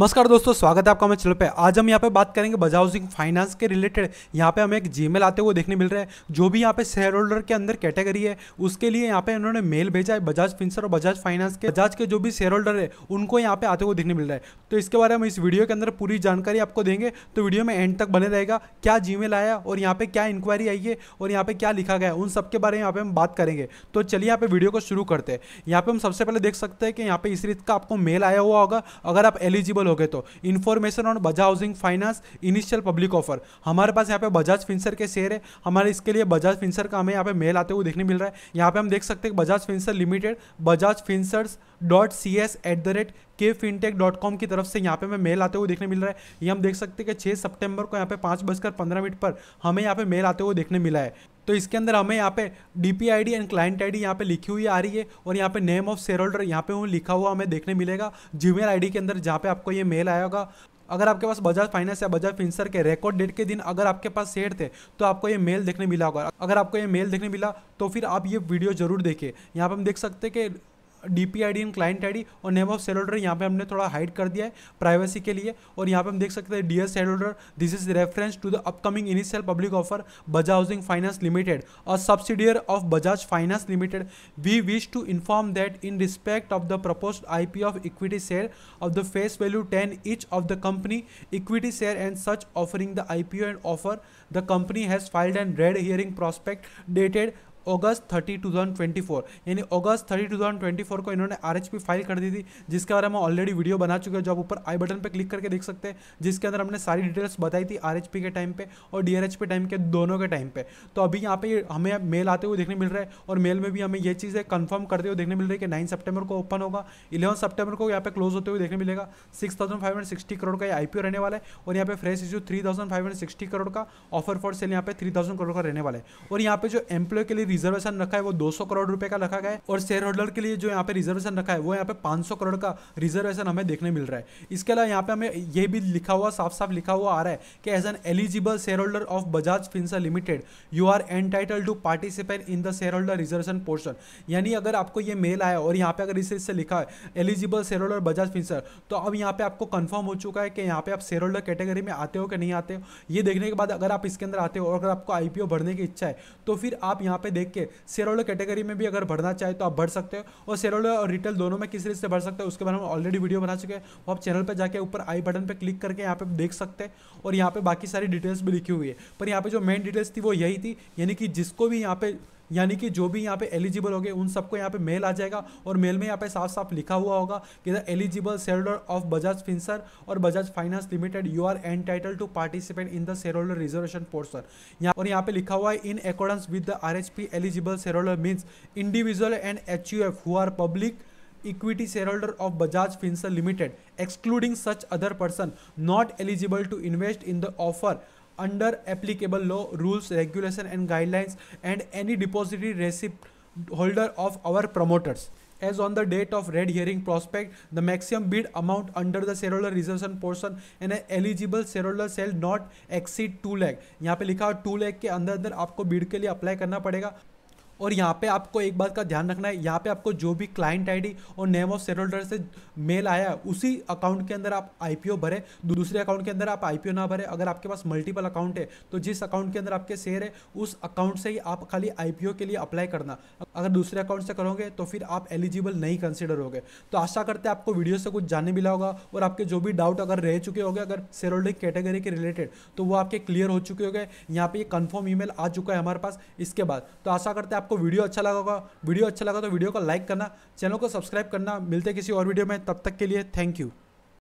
नमस्कार दोस्तों स्वागत है आपका हमारे चैनल पे आज हम यहाँ पे बात करेंगे बजाज हाउसिंग फाइनेंस के रिलेटेड यहाँ पे हमें एक जीमेल आते हुए देखने मिल रहा है जो भी यहाँ पे शेयर होल्डर के अंदर कैटेगरी है उसके लिए यहाँ पे इन्होंने मेल भेजा है बजाज फिंसर और बजाज फाइनेंस के बजाज के जो भी शेयर होल्डर है उनको यहाँ पे आते हुए देखने मिल रहा है तो इसके बारे में इस वीडियो के अंदर पूरी जानकारी आपको देंगे तो वीडियो में एंड तक बने रहेगा क्या जी आया और यहाँ पे क्या इंक्वायरी आई है और यहाँ पे क्या लिखा गया उन सबके बारे में यहाँ पे हम बात करेंगे तो चलिए यहाँ पे वीडियो को शुरू करते हैं यहाँ पे हम सबसे पहले देख सकते हैं कि यहाँ पे इस रीत का आपको मेल आया हुआ होगा अगर आप एलिजिबल अवेलेबल हो गए तो information on Bajaj housing finance initial public offer हमारे पास यहाँ पे बजाज फिंसर के शेयर है हमारे इसके लिए बजाज फिंसर का हमें यहाँ पे मेल आते हुए देखने मिल रहा है यहाँ पे हम देख सकते हैं Bajaj Finserv limited Bajaj Finservs dot C S at the rate K fintech dot com की तरफ से यहाँ पे हमें मेल आते हुए देखने मिल रहा है ये हम देख सकते हैं कि छः सितंबर को यहाँ पे पाँच बजकर पंद्रह मिनट पर हमें यहाँ पे मेल आते हुए देखने मिला है तो इसके अंदर हमें यहाँ पे D P I D and client I D यहाँ पे लिखी हुई आ रही है और यहाँ पे नेम ऑफ शेयर होल्डर यहाँ पे वो लिखा हुआ हमें देखने मिलेगा जीमेल आई डी के अंदर जहाँ पे आपको ये मेल आया होगा अगर आपके पास बजाज फाइनेंस या बजाज फिंसर के रिकॉर्ड डेट के दिन अगर आपके पास शेयर थे तो आपको ये मेल देखने मिला होगा अगर आपको ये मेल देखने मिला तो फिर आप ये वीडियो जरूर देखिए यहाँ पर हम देख सकते हैं कि D P I D and client I D और नेम ऑफ सेल होल्डर यहाँ पे हमने थोड़ा हाइड कर दिया है प्राइवेसी के लिए और यहाँ पे हम देख सकते हैं dear share holder this is reference to the upcoming initial public offer Bajaj housing finance limited और subsidiary of Bajaj finance limited we wish to inform that in respect of the propose I P of equity share of the face value ten each of the company equity share and such offering the I P O and offer the company has filed and red herring prospectus dated August thirty two thousand twenty four यानी August thirty two thousand twenty four को इन्होंने are H P file कर दी थी जिसके बारे में already video बना चुके हैं जो आप ऊपर आई बटन पर क्लिक करके देख सकते हैं जिसके अंदर हमने सारी डिटेल्स बताई थी आर एच पी के टाइम पे और D R H P time के दोनों के टाइम पे तो अभी यहाँ पे हमें मेल आते हुए देखने मिल रहा है और मेल में भी हमें ये चीज़ें कन्फर्म करते हुए देखने मिल रही है कि नाइन सेप्टेबर को ओपन होगा इलेवन सेप्टेबर को यहाँ पे क्लोज होते हुए देखने मिलेगा six thousand five hundred sixty crore का पी ओ रहने वाला है और यहाँ पे fresh issue three thousand five hundred sixty crore का ऑफर फॉर सेल यहाँ पे थ्री थाउजेंड करोड़ का रहने वाला है और यहाँ पे जो एम्प्लॉय के लिए रिजर्वेशन रखा है वो 200 करोड़ रुपए का रखा गया है और शेयर होल्डर के लिए जो यहाँ पे रिजर्वेशन रखा है वो यहाँ पे 500 करोड़ का रिजर्वेशन हमें देखने मिल रहा है इसके अलावा यहाँ पे हमें ये भी लिखा हुआ साफ साफ लिखा हुआ आ रहा है कि as an eligible share holder of Bajaj Finserv limited you are entitle to participate in the share holder reservation portion यानी अगर आपको ये मेल आया और यहाँ पे अगर इसे इससे लिखा है eligible share holder Bajaj Finserv तो अब यहाँ पे आपको कन्फर्म हो चुका है कि यहाँ पे आप शेयर होल्डर कैटेगरी में आते हो कि नहीं आते हो ये देखने के बाद अगर आप इसके अंदर आते हो और अगर आपको आईपीओ भरने की इच्छा है तो फिर आप यहाँ पे देख देख के सेरोलो कैटेगरी में भी अगर भरना चाहे तो आप भर सकते हो और सेरोलो और रिटेल दोनों में किस तरह से भर सकते हो उसके बारे में ऑलरेडी वीडियो बना चुके हैं वो आप चैनल पर जाकर ऊपर आई बटन पर क्लिक करके यहाँ पर देख सकते हैं और यहाँ पर बाकी सारी डिटेल्स भी लिखी हुई है पर यहाँ पर जो मेन डिटेल्स थी वो यही थी यानी कि जिसको भी यहाँ पर यानी कि जो भी यहाँ पे एलिजिबल हो गए उन सबको यहाँ पे मेल आ जाएगा और मेल में यहाँ पे साफ साफ लिखा हुआ होगा कि the eligible share holder of Bajaj Finserv और Bajaj finance limited you are entitle to participate in the share holder reservation portion यहाँ और यहाँ पे लिखा हुआ है in accordance with the R H P eligible share holder means individual and H U F who are public share holder of Bajaj Finserv limited excluding such other person not eligible to invest in the offer under applicable law rules regulation and guidelines and any depository receipt holder of our promoters as on the date of red herring prospectus the maximum bid amount under the share reservation portion and eligible share shall not exceed two lakh यहाँ पे लिखा हुआ to lack के अंदर अंदर आपको bid के लिए अप्लाई करना पड़ेगा और यहाँ पे आपको एक बात का ध्यान रखना है यहाँ पे आपको जो भी क्लाइंट आईडी और नेम ऑफ शेयर होल्डर से मेल आया है उसी अकाउंट के अंदर आप आईपीओ भरे दूसरे अकाउंट के अंदर आप आईपीओ ना भरे अगर आपके पास मल्टीपल अकाउंट है तो जिस अकाउंट के अंदर आपके शेयर है उस अकाउंट से ही आप खाली आईपीओ के लिए अप्लाई करना अगर दूसरे अकाउंट से करोगे तो फिर आप एलिजिबल नहीं कंसिडर हो तो आशा करते आपको वीडियो से कुछ जानने मिला होगा और आपके जो भी डाउट अगर रह चुके होंगे अगर शेयर होल्डिंग कैटेगरी के रिलेटेड तो वो आपके क्लियर हो चुके होंगे यहाँ पे ये ई आ चुका है हमारे पास इसके बाद तो आशा करते आप आपको वीडियो अच्छा लगा होगा वीडियो अच्छा लगा तो वीडियो को लाइक करना चैनल को सब्सक्राइब करना मिलते किसी और वीडियो में तब तक के लिए थैंक यू